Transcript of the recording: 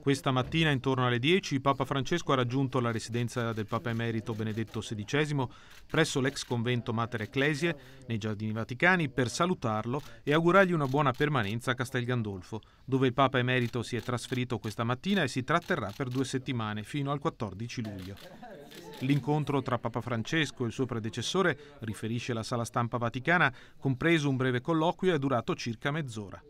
Questa mattina, intorno alle 10, Papa Francesco ha raggiunto la residenza del Papa Emerito Benedetto XVI presso l'ex convento Mater Ecclesie, nei Giardini Vaticani, per salutarlo e augurargli una buona permanenza a Castel Gandolfo, dove il Papa Emerito si è trasferito questa mattina e si tratterrà per due settimane, fino al 14 luglio. L'incontro tra Papa Francesco e il suo predecessore, riferisce la sala stampa vaticana, compreso un breve colloquio, è durato circa mezz'ora.